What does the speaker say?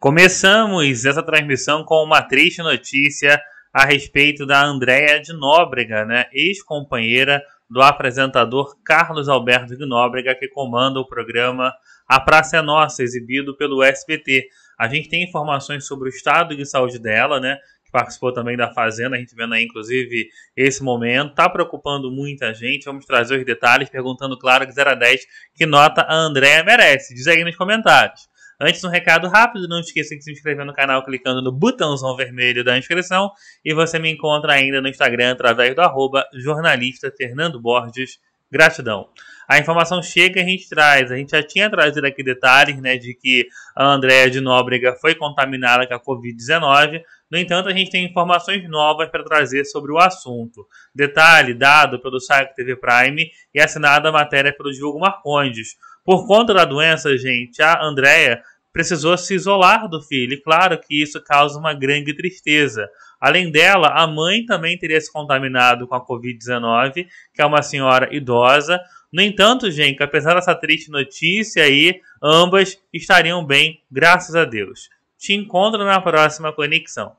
Começamos essa transmissão com uma triste notícia a respeito da Andréa de Nóbrega, né, ex-companheira do apresentador Carlos Alberto de Nóbrega, que comanda o programa A Praça é Nossa, exibido pelo SBT. A gente tem informações sobre o estado de saúde dela, né, que participou também da Fazenda, a gente vendo aí, inclusive, esse momento. Está preocupando muita gente, vamos trazer os detalhes, perguntando, claro, que 0 a 10, que nota a Andréa merece. Diz aí nos comentários. Antes, um recado rápido: não esqueça de se inscrever no canal clicando no botãozão vermelho da inscrição. E você me encontra ainda no Instagram através do arroba jornalista Fernando Borges. Gratidão. A informação chega e a gente traz. A gente já tinha trazido aqui detalhes né, de que a Andréa de Nóbrega foi contaminada com a Covid-19. No entanto, a gente tem informações novas para trazer sobre o assunto. Detalhe dado pelo site TV Prime e assinada a matéria pelo Diogo Marcondes. Por conta da doença, gente, a Andréia precisou se isolar do filho, e claro que isso causa uma grande tristeza. Além dela, a mãe também teria se contaminado com a Covid-19, que é uma senhora idosa. No entanto, gente, apesar dessa triste notícia aí, ambas estariam bem, graças a Deus. Te encontro na próxima conexão.